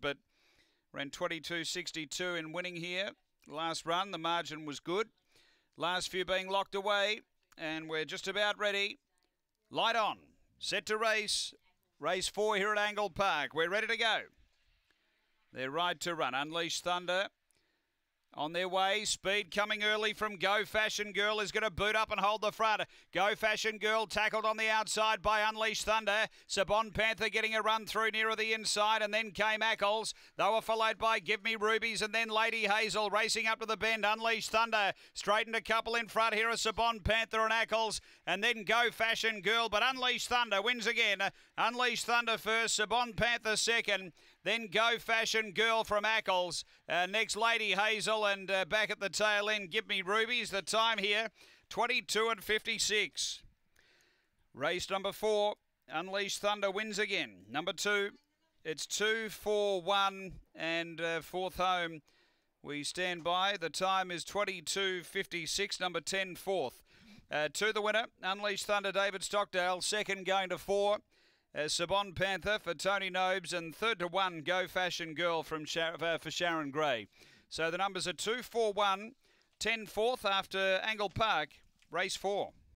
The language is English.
but ran 22.62 in winning here. Last run, the margin was good. Last few being locked away, and we're just about ready. Light on, set to race. Race four here at Angle Park. We're ready to go. They're ride to run, Unleash Thunder. On their way, speed coming early from Go Fashion Girl is going to boot up and hold the front. Go Fashion Girl tackled on the outside by Unleashed Thunder. Sabon Panther getting a run through nearer the inside and then came Ackles. They were followed by Give Me Rubies and then Lady Hazel racing up to the bend. Unleashed Thunder straightened a couple in front. Here are Sabon Panther and Ackles and then Go Fashion Girl. But Unleashed Thunder wins again. Unleashed Thunder first, Sabon Panther second, then Go Fashion Girl from Ackles. Uh, next, Lady Hazel and uh, back at the tail end, Give Me Rubies. The time here, 22 and 56. Race number four, Unleash Thunder wins again. Number two, it's two, four, one, and uh, fourth home. We stand by. The time is 22.56, number 10, fourth. Uh, to the winner, Unleash Thunder, David Stockdale. Second going to four, uh, Sabon Panther for Tony Nobes. And third to one, Go Fashion Girl from uh, for Sharon Gray. So the numbers are 2 4 1, 10 4th after Angle Park, race four.